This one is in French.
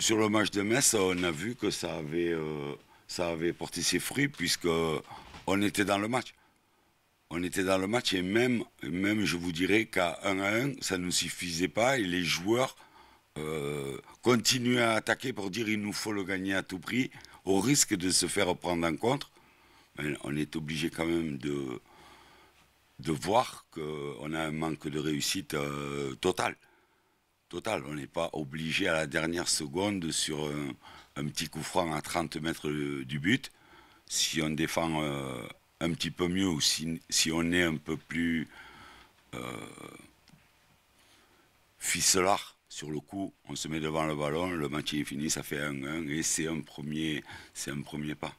Sur le match de Metz, on a vu que ça avait, euh, porté ses fruits puisque euh, on était dans le match. On était dans le match et même, même je vous dirais qu'à 1 à 1, ça ne suffisait pas et les joueurs euh, continuaient à attaquer pour dire il nous faut le gagner à tout prix au risque de se faire prendre en contre. on est obligé quand même de, voir qu'on a un manque de réussite total. totale. On n'est pas obligé à la dernière seconde sur un, petit coup franc à 30 mètres euh, du but. Si on défend euh, un petit peu mieux ou si, on est un peu plus euh, ficelard sur le coup, on se met devant le ballon, le match est fini, ça fait un 1 et c'est un, un premier pas.